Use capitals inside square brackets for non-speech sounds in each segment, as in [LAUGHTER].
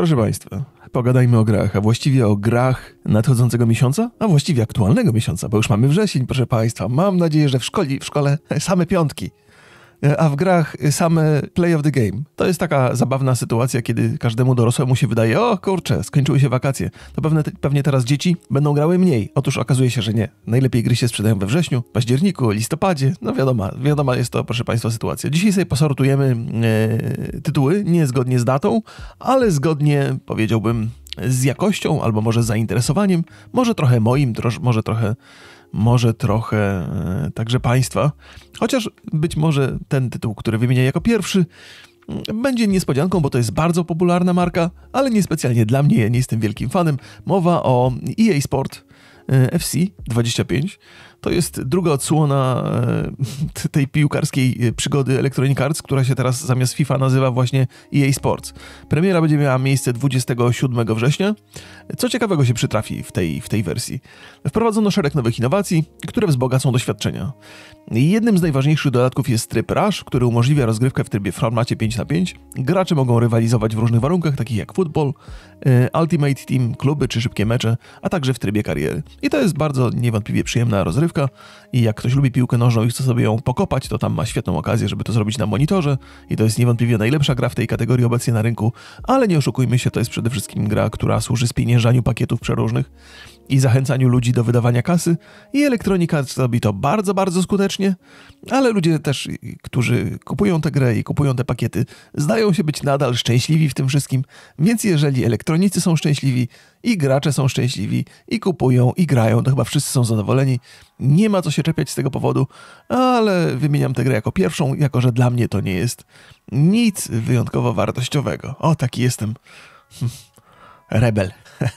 Proszę Państwa, pogadajmy o grach, a właściwie o grach nadchodzącego miesiąca, a właściwie aktualnego miesiąca, bo już mamy wrzesień, proszę Państwa. Mam nadzieję, że w, szkoli, w szkole same piątki a w grach same play of the game. To jest taka zabawna sytuacja, kiedy każdemu dorosłemu się wydaje, o kurczę, skończyły się wakacje. To pewne, pewnie teraz dzieci będą grały mniej. Otóż okazuje się, że nie. Najlepiej gry się sprzedają we wrześniu, październiku, listopadzie. No wiadomo, wiadomo jest to, proszę Państwa, sytuacja. Dzisiaj sobie posortujemy e, tytuły, nie zgodnie z datą, ale zgodnie, powiedziałbym, z jakością, albo może zainteresowaniem, może trochę moim, może trochę może trochę e, także państwa. Chociaż być może ten tytuł, który wymienię jako pierwszy, mm, będzie niespodzianką, bo to jest bardzo popularna marka, ale niespecjalnie dla mnie, ja nie jestem wielkim fanem. Mowa o EA Sport e, FC 25 to jest druga odsłona e, tej piłkarskiej e, przygody Electronic Arts, która się teraz zamiast FIFA nazywa właśnie EA Sports. Premiera będzie miała miejsce 27 września. Co ciekawego się przytrafi w tej, w tej wersji? Wprowadzono szereg nowych innowacji, które wzbogacą doświadczenia. Jednym z najważniejszych dodatków jest tryb Rush, który umożliwia rozgrywkę w trybie formacie 5 na 5. Gracze mogą rywalizować w różnych warunkach, takich jak futbol, e, Ultimate Team, kluby czy szybkie mecze, a także w trybie kariery. I to jest bardzo niewątpliwie przyjemna rozrywka rozgrywka i jak ktoś lubi piłkę nożną i chce sobie ją pokopać, to tam ma świetną okazję, żeby to zrobić na monitorze i to jest niewątpliwie najlepsza gra w tej kategorii obecnie na rynku, ale nie oszukujmy się, to jest przede wszystkim gra, która służy spieniężaniu pakietów przeróżnych i zachęcaniu ludzi do wydawania kasy i elektronika robi to bardzo, bardzo skutecznie, ale ludzie też, którzy kupują tę grę i kupują te pakiety, zdają się być nadal szczęśliwi w tym wszystkim, więc jeżeli elektronicy są szczęśliwi i gracze są szczęśliwi i kupują i grają, to chyba wszyscy są zadowoleni. Nie ma co się czepiać z tego powodu, ale wymieniam tę grę jako pierwszą, jako że dla mnie to nie jest nic wyjątkowo wartościowego. O, taki jestem. Hm. Rebel. [LAUGHS]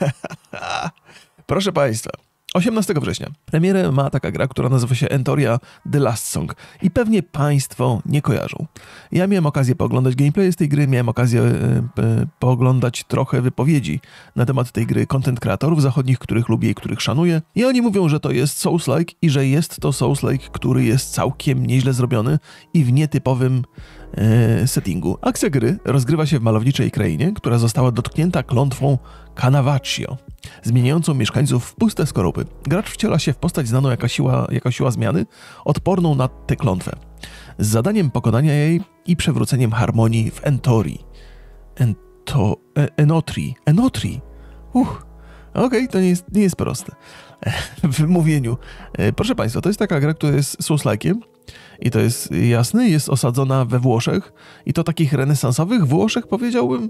Proszę Państwa, 18 września premierę ma taka gra, która nazywa się Entoria The Last Song i pewnie Państwo nie kojarzą. Ja miałem okazję pooglądać gameplay z tej gry, miałem okazję e, e, pooglądać trochę wypowiedzi na temat tej gry content kreatorów zachodnich, których lubię i których szanuję i oni mówią, że to jest Souls-like i że jest to Souls-like, który jest całkiem nieźle zrobiony i w nietypowym E, settingu. Akcja gry rozgrywa się w malowniczej krainie, która została dotknięta klątwą Canavaccio, zmieniającą mieszkańców w puste skorupy. Gracz wciela się w postać znaną jako siła, jako siła zmiany, odporną na tę klątwę, z zadaniem pokonania jej i przewróceniem harmonii w Entori. Ento... E, enotri. Enotri! Uch! Okej, okay, to nie jest, nie jest proste. [LAUGHS] w mówieniu. E, proszę Państwa, to jest taka gra, która jest souslike'iem, i to jest jasne, jest osadzona we Włoszech i to takich renesansowych Włoszech powiedziałbym,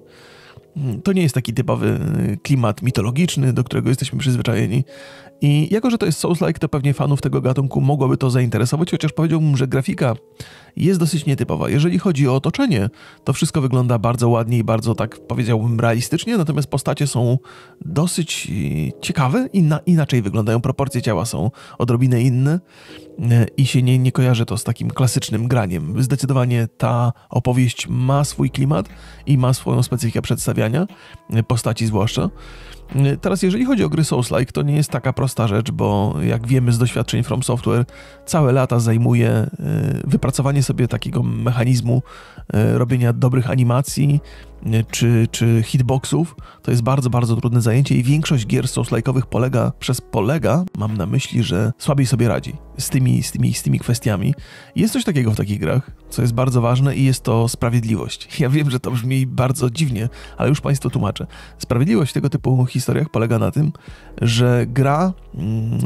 Hmm, to nie jest taki typowy y, klimat mitologiczny, do którego jesteśmy przyzwyczajeni. I jako, że to jest Souls-like, to pewnie fanów tego gatunku mogłoby to zainteresować, chociaż powiedziałbym, że grafika jest dosyć nietypowa. Jeżeli chodzi o otoczenie, to wszystko wygląda bardzo ładnie i bardzo, tak powiedziałbym, realistycznie, natomiast postacie są dosyć y, ciekawe, inaczej wyglądają, proporcje ciała są odrobinę inne y, i się nie, nie kojarzy to z takim klasycznym graniem. Zdecydowanie ta opowieść ma swój klimat i ma swoją specyfikę przed przedstawiania, e, postaci zwłaszcza. E, teraz, jeżeli chodzi o gry Souls-like, to nie jest taka prosta rzecz, bo jak wiemy z doświadczeń From Software, całe lata zajmuje e, wypracowanie sobie takiego mechanizmu robienia dobrych animacji, czy, czy hitboxów. To jest bardzo, bardzo trudne zajęcie i większość gier souls-like'owych polega, przez polega, mam na myśli, że słabiej sobie radzi z tymi, z, tymi, z tymi kwestiami. Jest coś takiego w takich grach, co jest bardzo ważne i jest to sprawiedliwość. [LAUGHS] Ja wiem, że to brzmi bardzo dziwnie, ale już Państwu tłumaczę. Sprawiedliwość w tego typu historiach polega na tym, że gra mm,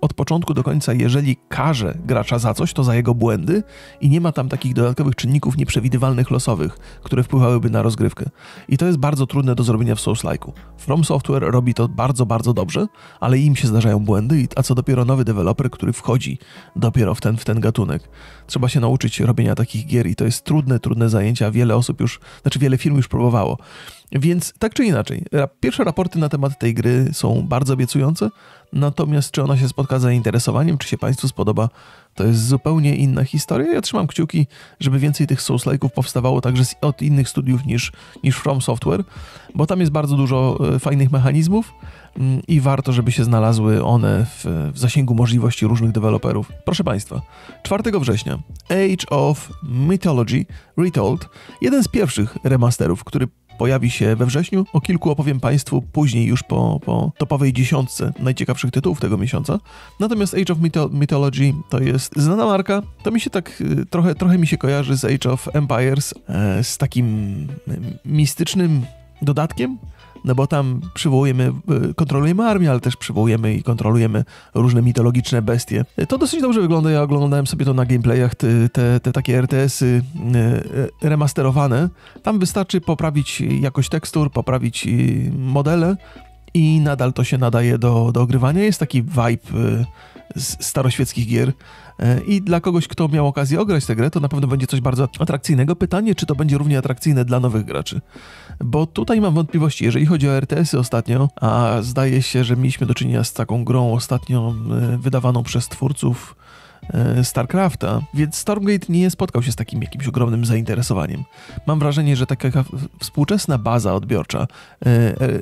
od początku do końca, jeżeli karze gracza za coś, to za jego błędy i nie ma tam takich dodatkowych czynników nieprzewidywalnych, losowych, które wpływałyby na rozgrywkę. I to jest bardzo trudne do zrobienia w Souls-like'u. From Software robi to bardzo, bardzo dobrze, ale im się zdarzają błędy, a co dopiero nowy deweloper, który wchodzi dopiero w ten, w ten gatunek. Trzeba się nauczyć robienia takich gier i to jest trudne, trudne zajęcia. Wiele osób już, znaczy wiele firm już próbowało. Więc tak czy inaczej, pierwsze raporty na temat tej gry są bardzo obiecujące, Natomiast czy ona się spotka z zainteresowaniem, czy się Państwu spodoba, to jest zupełnie inna historia. Ja trzymam kciuki, żeby więcej tych souls powstawało także z, od innych studiów niż, niż From Software, bo tam jest bardzo dużo e, fajnych mechanizmów mm, i warto, żeby się znalazły one w, w zasięgu możliwości różnych deweloperów. Proszę Państwa, 4 września Age of Mythology Retold, jeden z pierwszych remasterów, który pojawi się we wrześniu. O kilku opowiem Państwu później, już po, po topowej dziesiątce najciekawszych tytułów tego miesiąca. Natomiast Age of Mythology to jest znana marka. To mi się tak y, trochę, trochę mi się kojarzy z Age of Empires, e, z takim mistycznym dodatkiem no bo tam przywołujemy, e, kontrolujemy armię, ale też przywołujemy i kontrolujemy różne mitologiczne bestie. E, to dosyć dobrze wygląda, ja oglądałem sobie to na gameplayach, te, te, te takie RTS-y e, remasterowane. Tam wystarczy poprawić jakość tekstur, poprawić modele i nadal to się nadaje do, do ogrywania. Jest taki vibe z staroświeckich gier. E, I dla kogoś, kto miał okazję ograć tę grę, to na pewno będzie coś bardzo atrakcyjnego. Pytanie, czy to będzie równie atrakcyjne dla nowych graczy. Bo tutaj mam wątpliwości, jeżeli chodzi o RTS-y ostatnio, a zdaje się, że mieliśmy do czynienia z taką grą ostatnio e, wydawaną przez twórców E, StarCrafta, więc Stormgate nie spotkał się z takim jakimś ogromnym zainteresowaniem. Mam wrażenie, że taka współczesna baza odbiorcza e,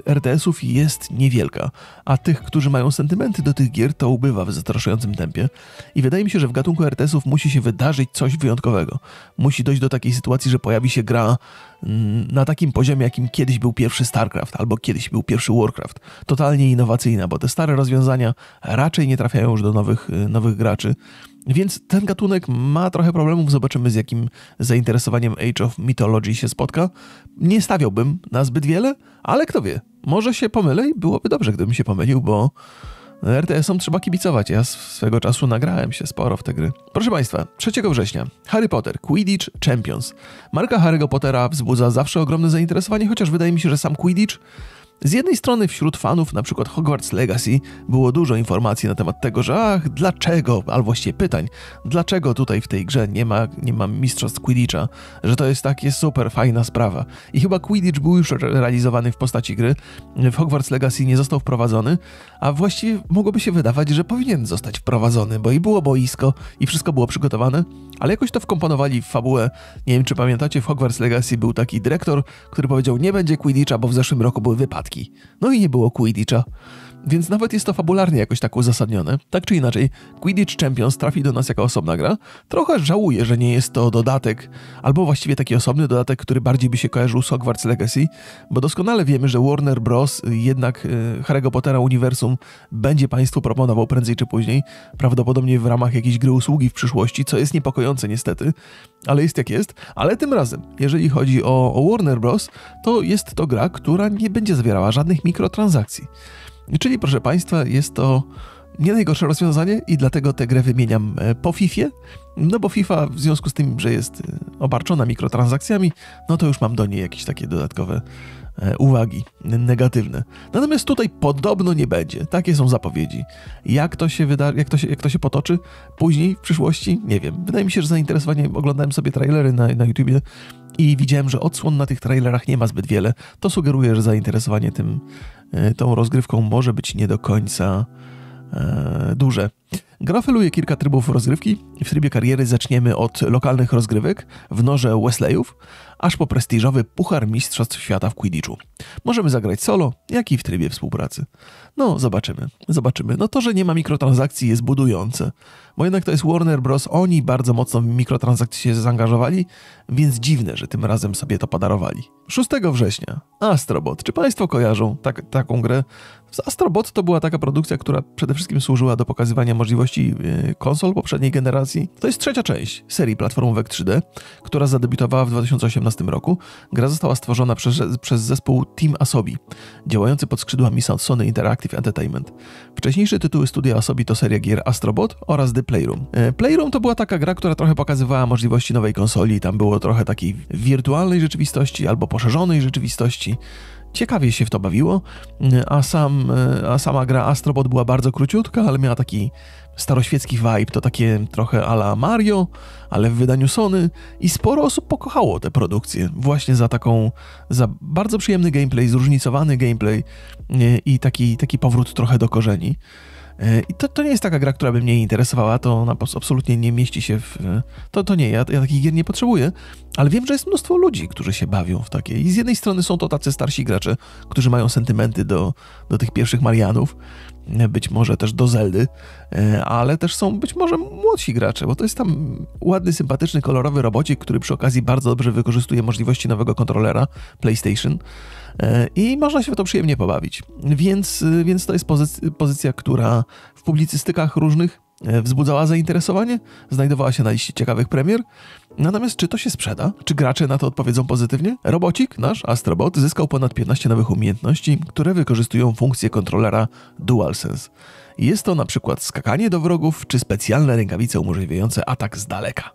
e, RTS-ów jest niewielka, a tych, którzy mają sentymenty do tych gier, to ubywa w zastraszającym tempie. I wydaje mi się, że w gatunku RTS-ów musi się wydarzyć coś wyjątkowego. Musi dojść do takiej sytuacji, że pojawi się gra mm, na takim poziomie, jakim kiedyś był pierwszy StarCraft albo kiedyś był pierwszy Warcraft. Totalnie innowacyjna, bo te stare rozwiązania raczej nie trafiają już do nowych, nowych graczy. Więc ten gatunek ma trochę problemów, zobaczymy z jakim zainteresowaniem Age of Mythology się spotka. Nie stawiałbym na zbyt wiele, ale kto wie, może się pomylę i byłoby dobrze, gdybym się pomylił, bo RTS-om trzeba kibicować. Ja swego czasu nagrałem się sporo w te gry. Proszę Państwa, 3 września Harry Potter Quidditch Champions. Marka Harry'ego Pottera wzbudza zawsze ogromne zainteresowanie, chociaż wydaje mi się, że sam Quidditch z jednej strony wśród fanów np. Hogwarts Legacy było dużo informacji na temat tego, że ach, dlaczego, albo właściwie pytań, dlaczego tutaj w tej grze nie ma, nie ma mistrzostw Quidditcha, że to jest takie super fajna sprawa. I chyba Quidditch był już realizowany w postaci gry, w Hogwarts Legacy nie został wprowadzony, a właściwie mogłoby się wydawać, że powinien zostać wprowadzony, bo i było boisko, i wszystko było przygotowane, ale jakoś to wkomponowali w fabułę. Nie wiem, czy pamiętacie, w Hogwarts Legacy był taki dyrektor, który powiedział, nie będzie Quidditcha, bo w zeszłym roku były wypadki. No i nie było Quidditcha więc nawet jest to fabularnie jakoś tak uzasadnione. Tak czy inaczej, Quidditch Champions trafi do nas jako osobna gra. Trochę żałuję, że nie jest to dodatek, albo właściwie taki osobny dodatek, który bardziej by się kojarzył z Hogwarts Legacy, bo doskonale wiemy, że Warner Bros. jednak y, Pottera Uniwersum będzie Państwu proponował prędzej czy później, prawdopodobnie w ramach jakiejś gry usługi w przyszłości, co jest niepokojące niestety, ale jest jak jest. Ale tym razem, jeżeli chodzi o, o Warner Bros., to jest to gra, która nie będzie zawierała żadnych mikrotransakcji. Czyli proszę Państwa, jest to nie najgorsze rozwiązanie i dlatego tę grę wymieniam e, po FIFA. No bo FIFA w związku z tym, że jest e, obarczona mikrotransakcjami, no to już mam do niej jakieś takie dodatkowe e, uwagi negatywne. Natomiast tutaj podobno nie będzie. Takie są zapowiedzi. Jak to się wyda, jak to się, jak to się potoczy później w przyszłości, nie wiem. Wydaje mi się, że zainteresowanie oglądałem sobie trailery na, na YouTubie i widziałem, że odsłon na tych trailerach nie ma zbyt wiele. To sugeruje, że zainteresowanie tym E, tą rozgrywką może być nie do końca e, duże. Gra kilka trybów rozgrywki. W trybie kariery zaczniemy od lokalnych rozgrywek w norze Wesleyów aż po prestiżowy Puchar Mistrzostw Świata w Quidditchu. Możemy zagrać solo, jak i w trybie współpracy. No, zobaczymy. Zobaczymy. No to, że nie ma mikrotransakcji jest budujące. Bo jednak to jest Warner Bros. Oni bardzo mocno w mikrotransakcje się zaangażowali, więc dziwne, że tym razem sobie to podarowali. 6 września. Astrobot. Czy Państwo kojarzą tak, taką grę? Astrobot to była taka produkcja, która przede wszystkim służyła do pokazywania możliwości e, konsol poprzedniej generacji. To jest trzecia część serii platformówek 3D, która zadebiutowała w 2018 roku. Gra została stworzona przez, przez zespół Team Asobi, działający pod skrzydłami Sony Interactive Entertainment. Wcześniejsze tytuły studia Asobi to seria gier Astrobot oraz The Playroom. E, Playroom to była taka gra, która trochę pokazywała możliwości nowej konsoli, tam było trochę takiej wirtualnej rzeczywistości albo poszerzonej rzeczywistości. Ciekawie się w to bawiło, a, sam, a sama gra Astrobot była bardzo króciutka, ale miała taki staroświecki vibe, to takie trochę ala Mario, ale w wydaniu Sony i sporo osób pokochało tę produkcję właśnie za taką, za bardzo przyjemny gameplay, zróżnicowany gameplay e, i taki, taki powrót trochę do korzeni. I to, to nie jest taka gra, która by mnie interesowała, to ona absolutnie nie mieści się w... To, to nie, ja, ja takich gier nie potrzebuję, ale wiem, że jest mnóstwo ludzi, którzy się bawią w takie. I z jednej strony są to tacy starsi gracze, którzy mają sentymenty do, do tych pierwszych Marianów, być może też do Zeldy, e, ale też są być może młodsi gracze, bo to jest tam ładny, sympatyczny, kolorowy robocik, który przy okazji bardzo dobrze wykorzystuje możliwości nowego kontrolera PlayStation e, i można się w to przyjemnie pobawić. Więc, e, więc to jest pozycja, pozycja która w publicystykach różnych E, wzbudzała zainteresowanie, znajdowała się na liście ciekawych premier. Natomiast czy to się sprzeda? Czy gracze na to odpowiedzą pozytywnie? Robocik, nasz Astrobot, zyskał ponad 15 nowych umiejętności, które wykorzystują funkcję kontrolera DualSense. Jest to na przykład skakanie do wrogów, czy specjalne rękawice umożliwiające atak z daleka.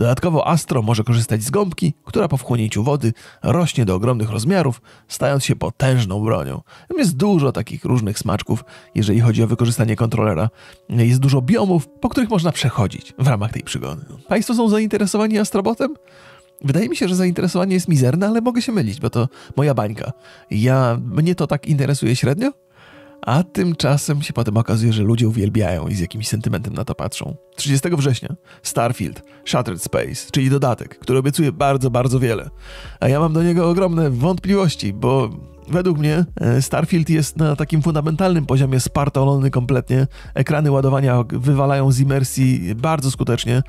Dodatkowo Astro może korzystać z gąbki, która po wchłonięciu wody rośnie do ogromnych rozmiarów, stając się potężną bronią. Tam jest dużo takich różnych smaczków, jeżeli chodzi o wykorzystanie kontrolera. Jest dużo biomów, po których można przechodzić w ramach tej przygody. Państwo są zainteresowani Astrobotem? Wydaje mi się, że zainteresowanie jest mizerne, ale mogę się mylić, bo to moja bańka. Ja, mnie to tak interesuje średnio? A tymczasem się potem okazuje, że ludzie uwielbiają i z jakimś sentymentem na to patrzą. 30 września Starfield Shattered Space, czyli dodatek, który obiecuje bardzo, bardzo wiele. A ja mam do niego ogromne wątpliwości, bo według mnie e, Starfield jest na takim fundamentalnym poziomie spartolony kompletnie. Ekrany ładowania wywalają z imersji bardzo skutecznie.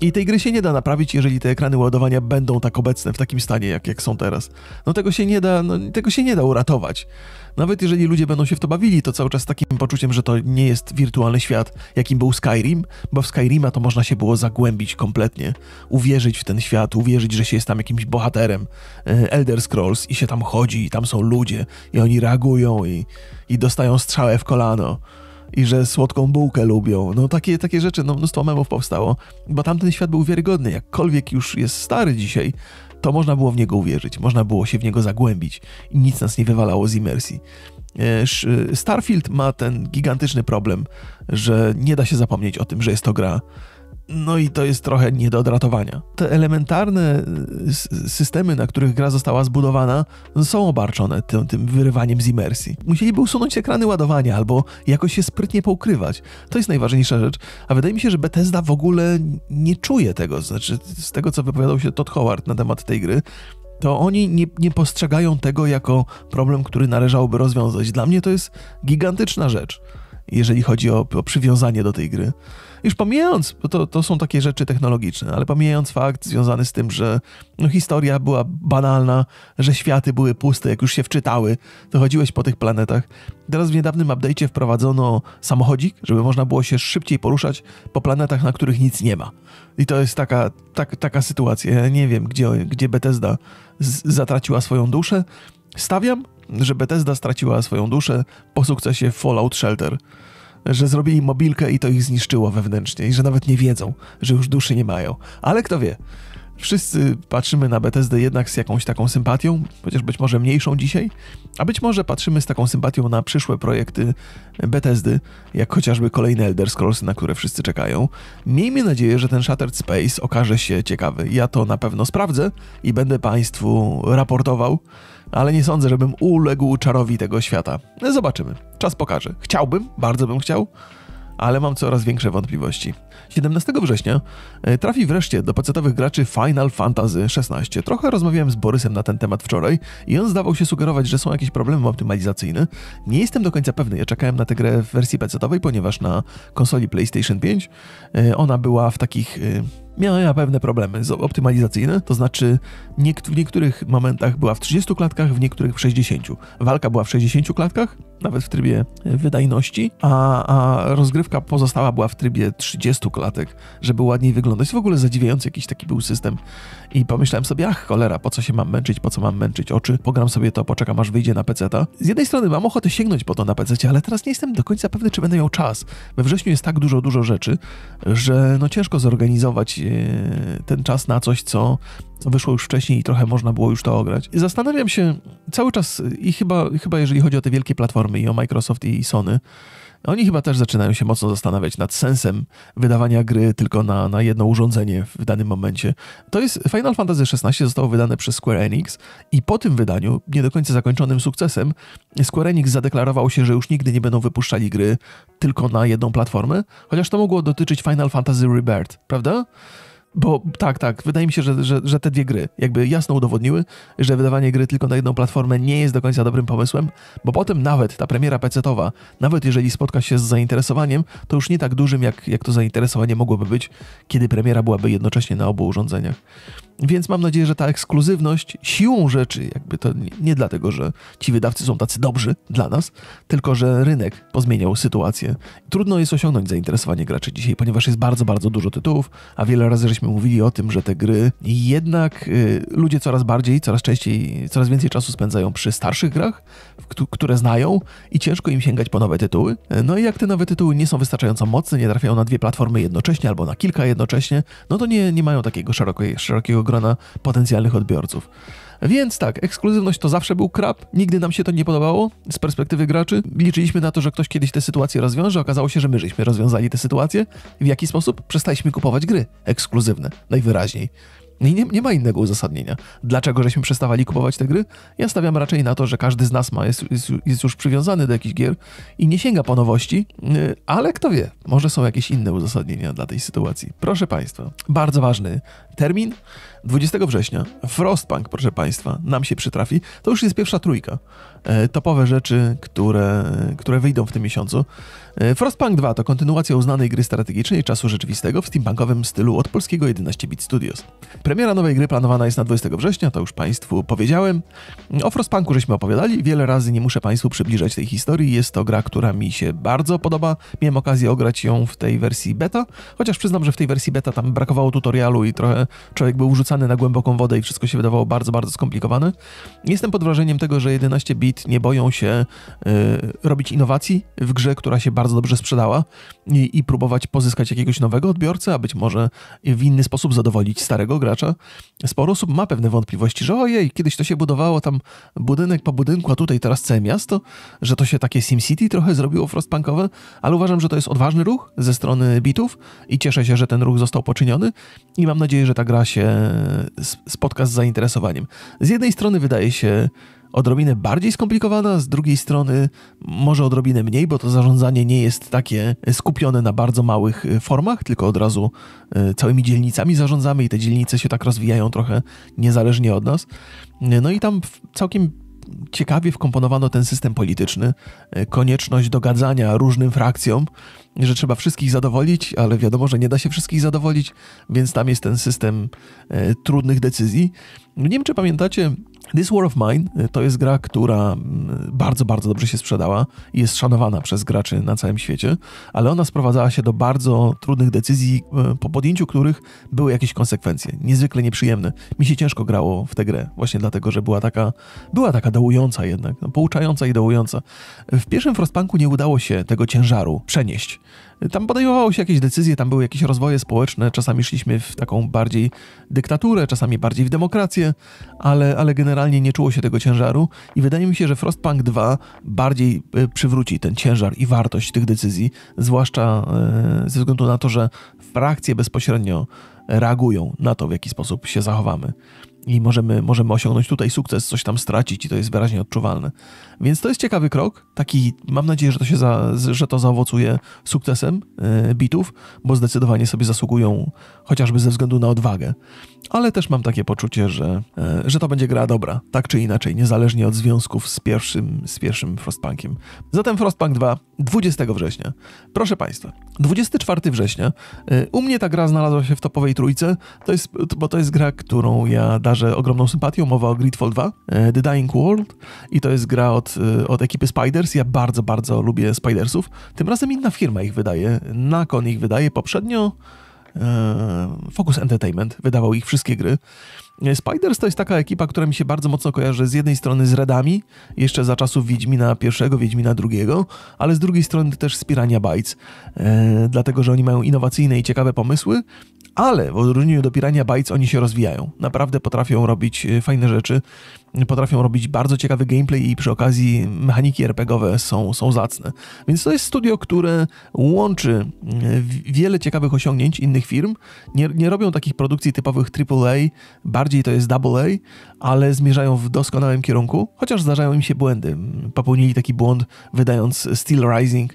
I tej gry się nie da naprawić, jeżeli te ekrany ładowania będą tak obecne w takim stanie, jak, jak są teraz. No tego się nie da, no, tego się nie da uratować. Nawet jeżeli ludzie będą się w to bawili, to cały czas z takim poczuciem, że to nie jest wirtualny świat, jakim był Skyrim, bo w Skyrima to można się było zagłębić kompletnie, uwierzyć w ten świat, uwierzyć, że się jest tam jakimś bohaterem e, Elder Scrolls i się tam chodzi i tam są ludzie i oni reagują i, i dostają strzałę w kolano i że słodką bułkę lubią. No takie, takie rzeczy, no mnóstwo memów powstało, bo tamten świat był wiarygodny, jakkolwiek już jest stary dzisiaj, to można było w niego uwierzyć, można było się w niego zagłębić i nic nas nie wywalało z imersji. E, e, Starfield ma ten gigantyczny problem, że nie da się zapomnieć o tym, że jest to gra no i to jest trochę nie do odratowania. Te elementarne y, systemy, na których gra została zbudowana, są obarczone tym, tym wyrywaniem z imersji. Musieliby usunąć ekrany ładowania albo jakoś się sprytnie poukrywać. To jest najważniejsza rzecz, a wydaje mi się, że Bethesda w ogóle nie czuje tego. Znaczy, z tego co wypowiadał się Todd Howard na temat tej gry, to oni nie, nie, postrzegają tego jako problem, który należałoby rozwiązać. Dla mnie to jest gigantyczna rzecz, jeżeli chodzi o, o przywiązanie do tej gry. Już pomijając, bo to, to są takie rzeczy technologiczne, ale pomijając fakt związany z tym, że no, historia była banalna, że światy były puste, jak już się wczytały, to chodziłeś po tych planetach. Teraz w niedawnym update'cie wprowadzono samochodzik, żeby można było się szybciej poruszać po planetach, na których nic nie ma. I to jest taka, tak, taka sytuacja. Ja nie wiem, gdzie, gdzie Bethesda zatraciła swoją duszę. Stawiam, że Bethesda straciła swoją duszę po sukcesie Fallout Shelter że zrobili mobilkę i to ich zniszczyło wewnętrznie i że nawet nie wiedzą, że już duszy nie mają. Ale kto wie? Wszyscy patrzymy na BTSD jednak z jakąś taką sympatią, chociaż być może mniejszą dzisiaj, a być może patrzymy z taką sympatią na przyszłe projekty BTSD, jak chociażby kolejne Elder Scrolls, na które wszyscy czekają. Miejmy nadzieję, że ten Shattered Space okaże się ciekawy. Ja to na pewno sprawdzę i będę Państwu raportował, ale nie sądzę, żebym uległ czarowi tego świata. Zobaczymy. Czas pokaże. Chciałbym, bardzo bym chciał, ale mam coraz większe wątpliwości. 17 września e, trafi wreszcie do pacetowych graczy Final Fantasy XVI. Trochę rozmawiałem z Borysem na ten temat wczoraj i on zdawał się sugerować, że są jakieś problemy optymalizacyjne. Nie jestem do końca pewny, ja czekałem na tę grę w wersji pacetowej, ponieważ na konsoli PlayStation 5 e, ona była w takich e, miała pewne problemy optymalizacyjne, to znaczy w niektórych momentach była w 30 klatkach, w niektórych w 60. Walka była w 60 klatkach, nawet w trybie e, wydajności, a, a rozgrywka pozostała była w trybie 30 klatek, żeby ładniej wyglądać. W ogóle zadziwiający jakiś taki był system. I pomyślałem sobie, ach cholera, po co się mam męczyć, po co mam męczyć oczy, pogram sobie to, poczekam aż wyjdzie na pc Z jednej strony mam ochotę sięgnąć po to na PC, ale teraz nie jestem do końca pewny, czy będę miał czas. We wrześniu jest tak dużo, dużo rzeczy, że no ciężko zorganizować e, Yy, ten czas na coś, co wyszło już wcześniej i trochę można było już to ograć. Zastanawiam się cały czas i chyba, chyba jeżeli chodzi o te wielkie platformy i o Microsoft i Sony, oni chyba też zaczynają się mocno zastanawiać nad sensem wydawania gry tylko na, na jedno urządzenie w danym momencie. To jest Final Fantasy XVI zostało wydane przez Square Enix i po tym wydaniu, nie do końca zakończonym sukcesem, Square Enix zadeklarował się, że już nigdy nie będą wypuszczali gry tylko na jedną platformę, chociaż to mogło dotyczyć Final Fantasy Rebirth, prawda? Bo tak, tak, wydaje mi się, że, że, że, te dwie gry jakby jasno udowodniły, że wydawanie gry tylko na jedną platformę nie jest do końca dobrym pomysłem, bo potem nawet ta premiera PC-towa, nawet jeżeli spotka się z zainteresowaniem, to już nie tak dużym, jak, jak to zainteresowanie mogłoby być, kiedy premiera byłaby jednocześnie na obu urządzeniach. Więc mam nadzieję, że ta ekskluzywność siłą rzeczy, jakby to nie, nie dlatego, że ci wydawcy są tacy dobrzy dla nas, tylko że rynek pozmieniał sytuację. Trudno jest osiągnąć zainteresowanie graczy dzisiaj, ponieważ jest bardzo, bardzo dużo tytułów, a wiele razy żeśmy mówili o tym, że te gry jednak y, ludzie coraz bardziej, coraz częściej, coraz więcej czasu spędzają przy starszych grach, które znają i ciężko im sięgać po nowe tytuły. No i jak te nowe tytuły nie są wystarczająco mocne, nie trafiają na dwie platformy jednocześnie albo na kilka jednocześnie, no to nie, nie mają takiego szerokiego, szerokiego grona potencjalnych odbiorców. Więc tak, ekskluzywność to zawsze był krab, nigdy nam się to nie podobało z perspektywy graczy. Liczyliśmy na to, że ktoś kiedyś tę sytuację rozwiąże, okazało się, że my żeśmy rozwiązali tę sytuację. W jaki sposób? Przestaliśmy kupować gry ekskluzywne, najwyraźniej. I nie, nie, ma innego uzasadnienia. Dlaczego żeśmy przestawali kupować te gry? Ja stawiam raczej na to, że każdy z nas ma, jest, jest, jest, już przywiązany do jakichś gier i nie sięga po nowości, y, ale kto wie, może są jakieś inne uzasadnienia dla tej sytuacji. Proszę Państwa, bardzo ważny termin. 20 września Frostpunk, proszę Państwa, nam się przytrafi. To już jest pierwsza trójka. E, topowe rzeczy, które, które wyjdą w tym miesiącu. E, Frostpunk 2 to kontynuacja uznanej gry strategicznej czasu rzeczywistego w steampunkowym stylu od polskiego 11-bit Studios. Premiera nowej gry planowana jest na 20 września, to już Państwu powiedziałem. O Frostpunku żeśmy opowiadali, wiele razy nie muszę Państwu przybliżać tej historii. Jest to gra, która mi się bardzo podoba. Miałem okazję ograć ją w tej wersji beta, chociaż przyznam, że w tej wersji beta tam brakowało tutorialu i trochę człowiek był rzucany wpychany na głęboką wodę i wszystko się wydawało bardzo, bardzo skomplikowane. Jestem pod wrażeniem tego, że 11 bit nie boją się y, robić innowacji w grze, która się bardzo dobrze sprzedała i, i próbować pozyskać jakiegoś nowego odbiorcę, a być może w inny sposób zadowolić starego gracza. Sporo osób ma pewne wątpliwości, że ojej, kiedyś to się budowało tam budynek po budynku, a tutaj teraz całe miasto, że to się takie SimCity trochę zrobiło frostpunkowe, ale uważam, że to jest odważny ruch ze strony bitów i cieszę się, że ten ruch został poczyniony i mam nadzieję, że ta gra się spotka z zainteresowaniem. Z jednej strony wydaje się odrobinę bardziej skomplikowana, z drugiej strony może odrobinę mniej, bo to zarządzanie nie jest takie skupione na bardzo małych e, formach, tylko od razu e, całymi dzielnicami zarządzamy i te dzielnice się tak rozwijają trochę niezależnie od nas. No i tam całkiem ciekawie wkomponowano ten system polityczny, e, konieczność dogadzania różnym frakcjom, że trzeba wszystkich zadowolić, ale wiadomo, że nie da się wszystkich zadowolić, więc tam jest ten system e, trudnych decyzji. Nie wiem, czy pamiętacie, This War of Mine y, to jest gra, która mm, bardzo, bardzo dobrze się sprzedała i jest szanowana przez graczy na całym świecie, ale ona sprowadzała się do bardzo trudnych decyzji, y, po podjęciu których były jakieś konsekwencje, niezwykle nieprzyjemne. Mi się ciężko grało w tę grę, właśnie dlatego, że była taka, była taka dołująca jednak, no, pouczająca i dołująca. W pierwszym Frostpunku nie udało się tego ciężaru przenieść tam podejmowało się jakieś decyzje, tam były jakieś rozwoje społeczne, czasami szliśmy w taką bardziej dyktaturę, czasami bardziej w demokrację, ale, ale generalnie nie czuło się tego ciężaru i wydaje mi się, że Frostpunk 2 bardziej e, przywróci ten ciężar i wartość tych decyzji, zwłaszcza e, ze względu na to, że frakcje bezpośrednio reagują na to, w jaki sposób się zachowamy i możemy, możemy osiągnąć tutaj sukces, coś tam stracić i to jest wyraźnie odczuwalne. Więc to jest ciekawy krok, taki mam nadzieję, że to się za, że to zaowocuje sukcesem yy, bitów, bo zdecydowanie sobie zasługują chociażby ze względu na odwagę. Ale też mam takie poczucie, że, yy, że to będzie gra dobra, tak czy inaczej, niezależnie od związków z pierwszym, z pierwszym Frostpunkiem. Zatem Frostpunk 2 20 września. Proszę Państwa, 24 września. Yy, u mnie ta gra znalazła się w topowej trójce, to jest, bo to jest gra, którą ja darzę że ogromną sympatią. Mowa o Gridfall 2, e, The Dying World i to jest gra od, e, od ekipy Spiders. Ja bardzo, bardzo lubię Spidersów. Tym razem inna firma ich wydaje. Nakon ich wydaje poprzednio. E, Focus Entertainment wydawał ich wszystkie gry. Spiders to jest taka ekipa, która mi się bardzo mocno kojarzy z jednej strony z Redami, jeszcze za czasów Wiedźmina I, Wiedźmina drugiego, ale z drugiej strony też z Pirania Bytes, e, dlatego że oni mają innowacyjne i ciekawe pomysły, ale w odróżnieniu do Pirania Bytes oni się rozwijają. Naprawdę potrafią robić e, fajne rzeczy, potrafią robić bardzo ciekawy gameplay i przy okazji mechaniki RPGowe są, są zacne. Więc to jest studio, które łączy e, wiele ciekawych osiągnięć innych firm. Nie, nie robią takich produkcji typowych AAA, bardziej to jest AA, ale zmierzają w doskonałym kierunku, chociaż zdarzają im się błędy. Popełnili taki błąd wydając Steel Rising,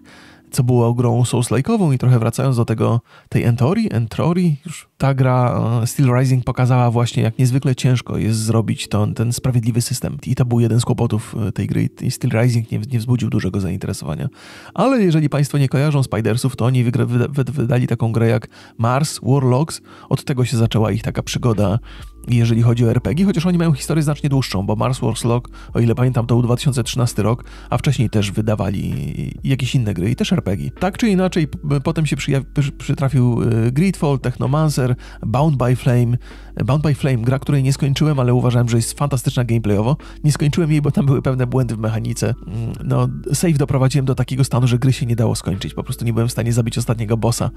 co było grą Souls-like'ową i trochę wracając do tego, tej Entori, Entrori, już ta gra e, Steel Rising pokazała właśnie, jak niezwykle ciężko jest zrobić to, ten sprawiedliwy system. I to był jeden z kłopotów e, tej gry i Steel Rising nie, nie wzbudził dużego zainteresowania. Ale jeżeli Państwo nie kojarzą Spidersów, to oni wyda, wydali taką grę jak Mars, Warlocks. Od tego się zaczęła ich taka przygoda jeżeli chodzi o RPG, chociaż oni mają historię znacznie dłuższą, bo Mars Wars Lock, o ile pamiętam, to był 2013 rok, a wcześniej też wydawali jakieś inne gry i też RPG. Tak czy inaczej, potem się przytrafił y, Gridfall, Technomancer, Bound by Flame. Bound by Flame, gra, której nie skończyłem, ale uważałem, że jest fantastyczna gameplayowo. Nie skończyłem jej, bo tam były pewne błędy w mechanice. Mm, no, save doprowadziłem do takiego stanu, że gry się nie dało skończyć. Po prostu nie byłem w stanie zabić ostatniego bossa,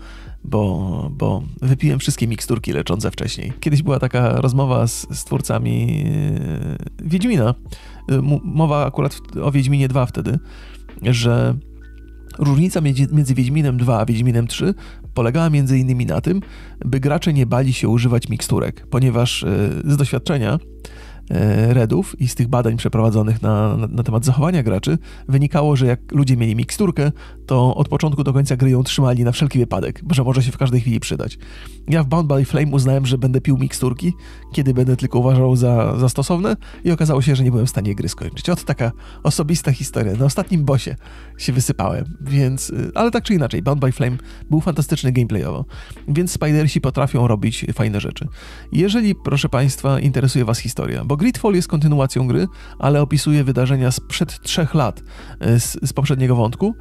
bo, bo wypiłem wszystkie miksturki leczące wcześniej. Kiedyś była taka rozmowa rozmowa z, z twórcami e, Wiedźmina. E, mowa akurat o Wiedźminie 2 wtedy, że różnica między, między Wiedźminem 2 a Wiedźminem 3 polegała między innymi na tym, by gracze nie bali się używać miksturek, ponieważ e, z doświadczenia E, Redów i z tych badań przeprowadzonych na, na, na, temat zachowania graczy wynikało, że jak ludzie mieli miksturkę, to od początku do końca gry ją trzymali na wszelki wypadek, że może się w każdej chwili przydać. Ja w Bound by Flame uznałem, że będę pił miksturki, kiedy będę tylko uważał za, za stosowne i okazało się, że nie byłem w stanie gry skończyć. Oto taka osobista historia. Na ostatnim bosie się wysypałem, więc... Y, ale tak czy inaczej, Bound by Flame był fantastyczny gameplayowo, więc Spidersi potrafią robić fajne rzeczy. Jeżeli, proszę Państwa, interesuje Was historia, bo bo Gridfall jest kontynuacją gry, ale opisuje wydarzenia sprzed trzech lat e, z, z poprzedniego wątku.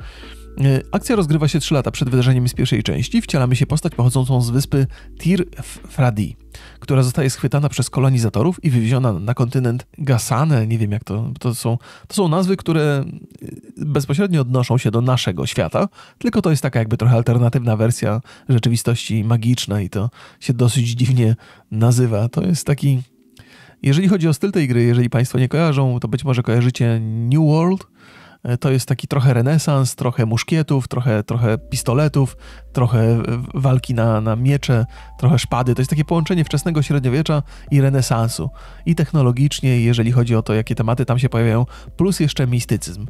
E, akcja rozgrywa się 3 lata przed wydarzeniem z pierwszej części. Wcielamy się postać pochodzącą z wyspy Tir Fradi, która zostaje schwytana przez kolonizatorów i wywieziona na kontynent Gasane. Nie wiem jak to, to są. To są nazwy, które e, bezpośrednio odnoszą się do naszego świata, tylko to jest taka jakby trochę alternatywna wersja rzeczywistości magicznej i to się dosyć dziwnie nazywa. To jest taki jeżeli chodzi o styl tej gry, jeżeli Państwo nie kojarzą, to być może kojarzycie New World. E, to jest taki trochę renesans, trochę muszkietów, trochę, trochę pistoletów, trochę walki na, na miecze, trochę szpady. To jest takie połączenie wczesnego średniowiecza i renesansu. I technologicznie, jeżeli chodzi o to, jakie tematy tam się pojawiają, plus jeszcze mistycyzm.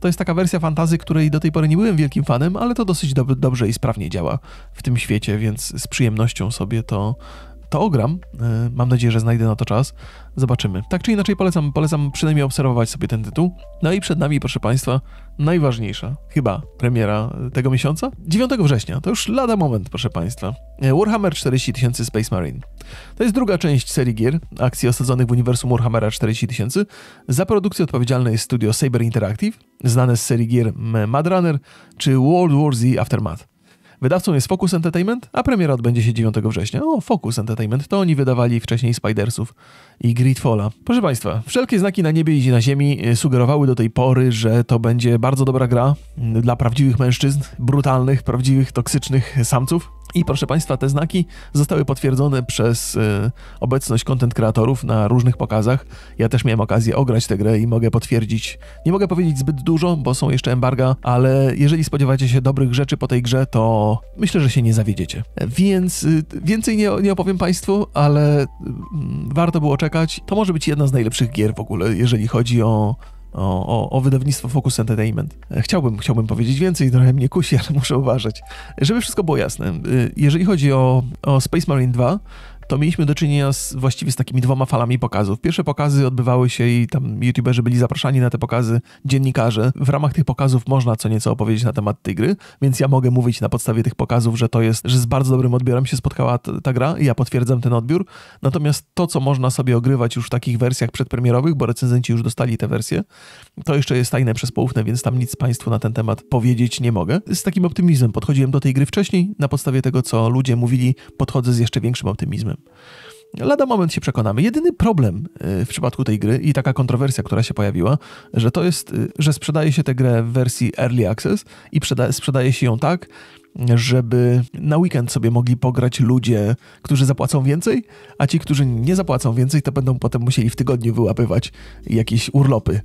To jest taka wersja fantazy, której do tej pory nie byłem wielkim fanem, ale to dosyć dob dobrze i sprawnie działa w tym świecie, więc z przyjemnością sobie to, to ogram. E, mam nadzieję, że znajdę na to czas. Zobaczymy. Tak czy inaczej polecam, polecam przynajmniej obserwować sobie ten tytuł. No i przed nami, proszę Państwa, najważniejsza chyba premiera e, tego miesiąca. 9 września, to już lada moment, proszę Państwa. E, Warhammer 40 000 Space Marine. To jest druga część serii gier, akcji osadzonych w uniwersum Warhammera 40 000. Za produkcję odpowiedzialne jest studio Saber Interactive, znane z serii gier Mad Runner czy World War Z Aftermath. Wydawcą jest Focus Entertainment, a premiera odbędzie się 9 września. O, Focus Entertainment, to oni wydawali wcześniej Spidersów i Gridfalla. Proszę Państwa, wszelkie znaki na niebie i na ziemi e, sugerowały do tej pory, że to będzie bardzo dobra gra dla prawdziwych mężczyzn, brutalnych, prawdziwych, toksycznych samców. I proszę Państwa, te znaki zostały potwierdzone przez y, obecność content kreatorów na różnych pokazach. Ja też miałem okazję ograć tę grę i mogę potwierdzić. Nie mogę powiedzieć zbyt dużo, bo są jeszcze embarga, ale jeżeli spodziewacie się dobrych rzeczy po tej grze, to myślę, że się nie zawiedziecie. Więc y, więcej nie, nie opowiem Państwu, ale y, mm, warto było czekać. To może być jedna z najlepszych gier w ogóle, jeżeli chodzi o o, o, o, wydawnictwo Focus Entertainment. Chciałbym, chciałbym powiedzieć więcej, trochę mnie kusi, [LAUGHS] ale muszę uważać. Żeby wszystko było jasne, y, jeżeli chodzi o, o Space Marine 2, to mieliśmy do czynienia z, właściwie z takimi dwoma falami pokazów. Pierwsze pokazy odbywały się i tam youtuberzy byli zapraszani na te pokazy, dziennikarze. W ramach tych pokazów można co nieco opowiedzieć na temat tej gry, więc ja mogę mówić na podstawie tych pokazów, że to jest, że z bardzo dobrym odbiorem się spotkała ta, ta gra i ja potwierdzam ten odbiór. Natomiast to, co można sobie ogrywać już w takich wersjach przedpremierowych, bo recenzenci już dostali te wersje, to jeszcze jest tajne przez poufne, więc tam nic Państwu na ten temat powiedzieć nie mogę. Z takim optymizmem podchodziłem do tej gry wcześniej, na podstawie tego, co ludzie mówili, podchodzę z jeszcze większym optymizmem. Lada moment się przekonamy. Jedyny problem e, w przypadku tej gry i taka kontrowersja, która się pojawiła, że to jest, e, że sprzedaje się tę grę w wersji Early Access i sprzedaje się ją tak, żeby na weekend sobie mogli pograć ludzie, którzy zapłacą więcej, a ci, którzy nie zapłacą więcej, to będą potem musieli w tygodniu wyłapywać jakieś urlopy.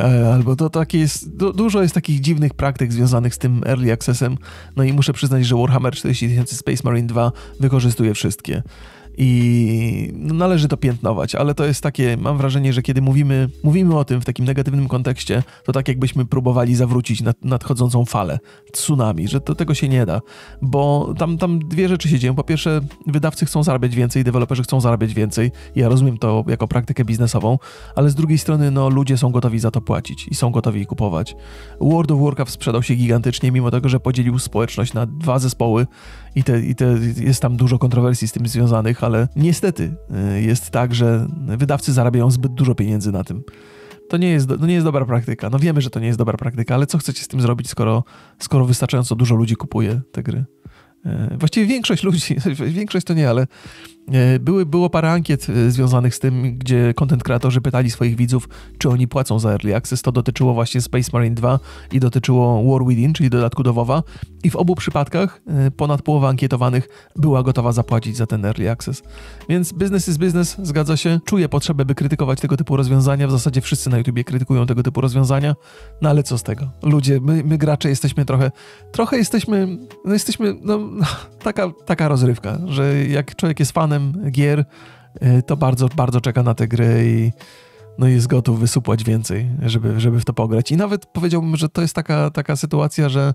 E, albo to takie jest, dużo jest takich dziwnych praktyk związanych z tym early accessem, no i muszę przyznać, że Warhammer 40 000 Space Marine 2 wykorzystuje wszystkie i no, należy to piętnować, ale to jest takie, mam wrażenie, że kiedy mówimy, mówimy o tym w takim negatywnym kontekście, to tak jakbyśmy próbowali zawrócić nad, nadchodzącą falę, tsunami, że to, tego się nie da, bo tam, tam dwie rzeczy się dzieją. Po pierwsze, wydawcy chcą zarabiać więcej, deweloperzy chcą zarabiać więcej. Ja rozumiem to jako praktykę biznesową, ale z drugiej strony, no, ludzie są gotowi za to płacić i są gotowi kupować. World of Warcraft sprzedał się gigantycznie, mimo tego, że podzielił społeczność na dwa zespoły, i, te, i te, jest tam dużo kontrowersji z tym związanych, ale niestety y, jest tak, że wydawcy zarabiają zbyt dużo pieniędzy na tym. To nie jest, no nie jest dobra praktyka. No wiemy, że to nie jest dobra praktyka, ale co chcecie z tym zrobić, skoro, skoro wystarczająco dużo ludzi kupuje te gry? Y, właściwie większość ludzi, [LAUGHS] większość to nie, ale E, były, było parę ankiet e, związanych z tym, gdzie content kreatorzy pytali swoich widzów, czy oni płacą za Early Access. To dotyczyło właśnie Space Marine 2 i dotyczyło War Within, czyli dodatku do WoWa. I w obu przypadkach e, ponad połowa ankietowanych była gotowa zapłacić za ten Early Access. Więc business is business, zgadza się. Czuję potrzebę, by krytykować tego typu rozwiązania. W zasadzie wszyscy na YouTubie krytykują tego typu rozwiązania. No ale co z tego? Ludzie, my, my gracze jesteśmy trochę, trochę jesteśmy, no jesteśmy, no [LAUGHS] taka, taka rozrywka, że jak człowiek jest fanem, fanem gier, y, to bardzo, bardzo czeka na te gry i no jest gotów wysupłać więcej, żeby, żeby w to pograć. I nawet powiedziałbym, że to jest taka, taka sytuacja, że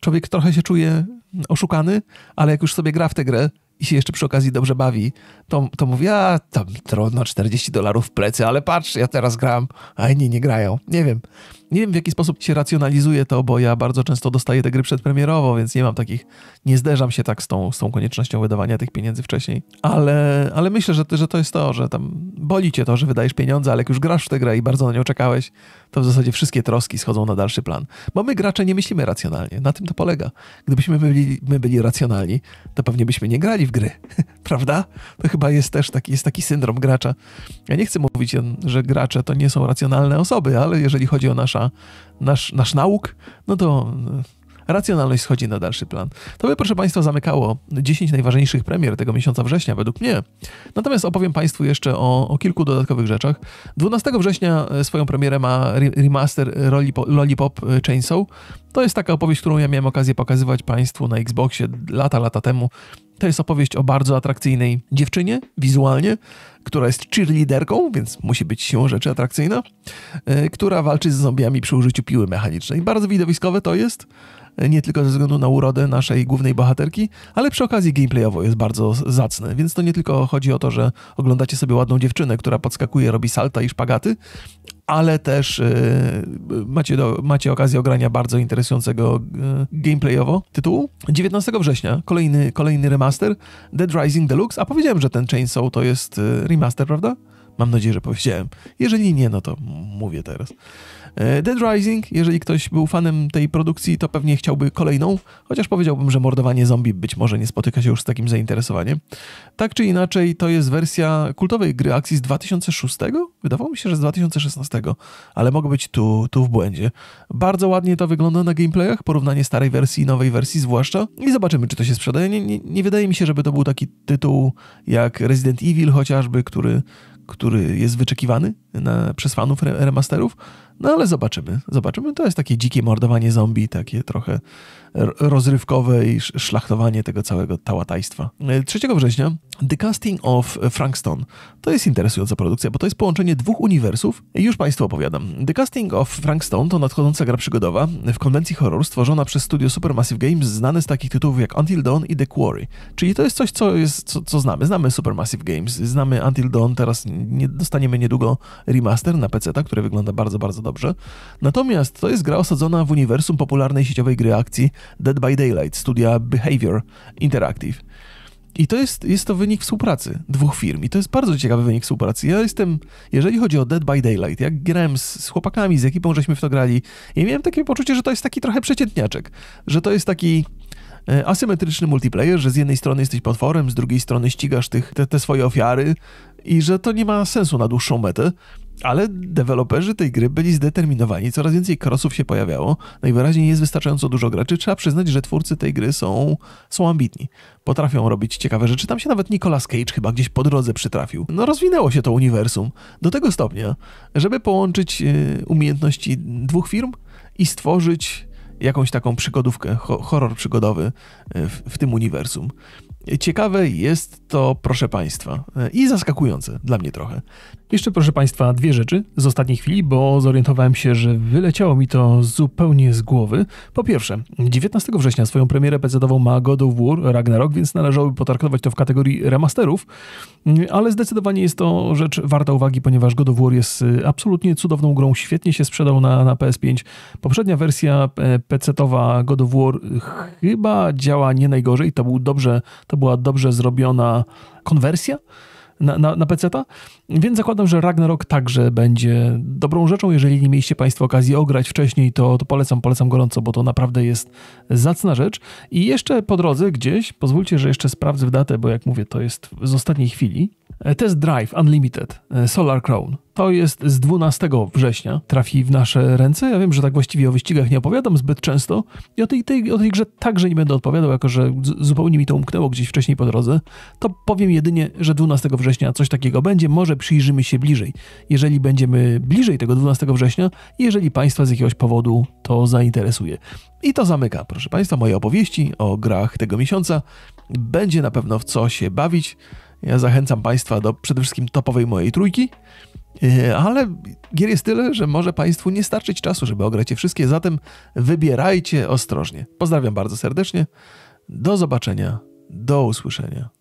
człowiek trochę się czuje oszukany, ale jak już sobie gra w tę grę i się jeszcze przy okazji dobrze bawi, to, to mówię, a tam trudno, 40 dolarów w plecy, ale patrz, ja teraz gram, a inni nie grają. Nie wiem. Nie wiem, w jaki sposób się racjonalizuje to, bo ja bardzo często dostaję te gry przedpremierowo, więc nie mam takich, nie zderzam się tak z tą, z tą koniecznością wydawania tych pieniędzy wcześniej. Ale, ale myślę, że, że to jest to, że tam boli cię to, że wydajesz pieniądze, ale jak już grasz w tę grę i bardzo na nią czekałeś, to w zasadzie wszystkie troski schodzą na dalszy plan. Bo my gracze nie myślimy racjonalnie, na tym to polega. Gdybyśmy my byli, my byli racjonalni, to pewnie byśmy nie grali w gry, [LAUGHS] prawda? To chyba jest też taki, jest taki syndrom gracza. Ja nie chcę mówić, że gracze to nie są racjonalne osoby, ale jeżeli chodzi o nasza, nasz, nasz nauk, no to e, racjonalność schodzi na dalszy plan. To by, proszę Państwa, zamykało 10 najważniejszych premier tego miesiąca września, według mnie. Natomiast opowiem Państwu jeszcze o, o kilku dodatkowych rzeczach. 12 września e, swoją premierę ma remaster Lollipop, Lollipop e, Chainsaw. To jest taka opowieść, którą ja miałem okazję pokazywać Państwu na Xboxie lata, lata temu. To jest opowieść o bardzo atrakcyjnej dziewczynie, wizualnie, która jest cheerleaderką, więc musi być siłą rzeczy atrakcyjna, e, która walczy z zombiami przy użyciu piły mechanicznej. Bardzo widowiskowe to jest nie tylko ze względu na urodę naszej głównej bohaterki, ale przy okazji gameplayowo jest bardzo zacny, więc to nie tylko chodzi o to, że oglądacie sobie ładną dziewczynę, która podskakuje, robi salta i szpagaty, ale też yy, macie, do, macie okazję ogrania bardzo interesującego yy, gameplayowo tytułu. 19 września kolejny, kolejny remaster Dead Rising Deluxe, a powiedziałem, że ten Chainsaw to jest yy, remaster, prawda? Mam nadzieję, że powiedziałem. Jeżeli nie, no to mówię teraz. E, Dead Rising, jeżeli ktoś był fanem tej produkcji, to pewnie chciałby kolejną, chociaż powiedziałbym, że mordowanie zombie być może nie spotyka się już z takim zainteresowaniem. Tak czy inaczej, to jest wersja kultowej gry akcji z 2006? Wydawało mi się, że z 2016, ale mogę być tu, tu w błędzie. Bardzo ładnie to wygląda na gameplayach, porównanie starej wersji i nowej wersji zwłaszcza. I zobaczymy, czy to się sprzedaje. Nie, nie, nie wydaje mi się, żeby to był taki tytuł jak Resident Evil chociażby, który który jest wyczekiwany na, przez fanów remasterów, no ale zobaczymy, zobaczymy. To jest takie dzikie mordowanie zombie, takie trochę rozrywkowe i szlachtowanie tego całego tałataństwa. 3 września The Casting of Frankston. To jest interesująca produkcja, bo to jest połączenie dwóch uniwersów. Już Państwu opowiadam. The Casting of Frankston to nadchodząca gra przygodowa w konwencji horror stworzona przez studio Supermassive Games, znane z takich tytułów jak Until Dawn i The Quarry. Czyli to jest coś, co, jest, co, co znamy. Znamy Supermassive Games, znamy Until Dawn, teraz nie, dostaniemy niedługo remaster na PC, który wygląda bardzo, bardzo dobrze. Natomiast to jest gra osadzona w uniwersum popularnej sieciowej gry akcji Dead by Daylight, studia Behavior Interactive. I to jest, jest to wynik współpracy dwóch firm. I to jest bardzo ciekawy wynik współpracy. Ja jestem, jeżeli chodzi o Dead by Daylight, jak grałem z, z chłopakami, z ekipą, żeśmy w to grali, i ja miałem takie poczucie, że to jest taki trochę przeciętniaczek. Że to jest taki e, asymetryczny multiplayer, że z jednej strony jesteś potworem, z drugiej strony ścigasz tych, te, te swoje ofiary i że to nie ma sensu na dłuższą metę. Ale deweloperzy tej gry byli zdeterminowani, coraz więcej krosów się pojawiało. Najwyraźniej no jest wystarczająco dużo graczy. Trzeba przyznać, że twórcy tej gry są, są ambitni. Potrafią robić ciekawe rzeczy. Tam się nawet Nicolas Cage chyba gdzieś po drodze przytrafił. No rozwinęło się to uniwersum do tego stopnia, żeby połączyć y, umiejętności dwóch firm i stworzyć jakąś taką przygodówkę, horror przygodowy y, w, w tym uniwersum. Ciekawe jest to, proszę Państwa, i zaskakujące dla mnie trochę. Jeszcze, proszę Państwa, dwie rzeczy z ostatniej chwili, bo zorientowałem się, że wyleciało mi to zupełnie z głowy. Po pierwsze, 19 września swoją premierę PZ-ową ma God of War Ragnarok, więc należałoby potraktować to w kategorii remasterów, ale zdecydowanie jest to rzecz warta uwagi, ponieważ God of War jest y, absolutnie cudowną grą, świetnie się sprzedał na, na PS5. Poprzednia wersja e, PC-owa God of War y, chyba działa nie najgorzej, to był dobrze, to to była dobrze zrobiona konwersja na, na, na pc więc zakładam, że Ragnarok także będzie dobrą rzeczą. Jeżeli nie mieliście Państwo okazji ograć wcześniej, to, to polecam, polecam gorąco, bo to naprawdę jest zacna rzecz. I jeszcze po drodze gdzieś, pozwólcie, że jeszcze sprawdzę w datę, bo jak mówię, to jest z ostatniej chwili. E, test Drive Unlimited e, Solar Crown. To jest z 12 września. Trafi w nasze ręce. Ja wiem, że tak właściwie o wyścigach nie opowiadam zbyt często i o tej, tej, o tej grze także nie będę odpowiadał, jako że zupełnie mi to umknęło gdzieś wcześniej po drodze. To powiem jedynie, że 12 września coś takiego będzie. Może przyjrzymy się bliżej. Jeżeli będziemy bliżej tego 12 września, jeżeli Państwa z jakiegoś powodu to zainteresuje. I to zamyka, proszę Państwa, moje opowieści o grach tego miesiąca. Będzie na pewno w co się bawić. Ja zachęcam Państwa do przede wszystkim topowej mojej trójki, e, ale gier jest tyle, że może Państwu nie starczyć czasu, żeby ograć je wszystkie, zatem wybierajcie ostrożnie. Pozdrawiam bardzo serdecznie. Do zobaczenia. Do usłyszenia.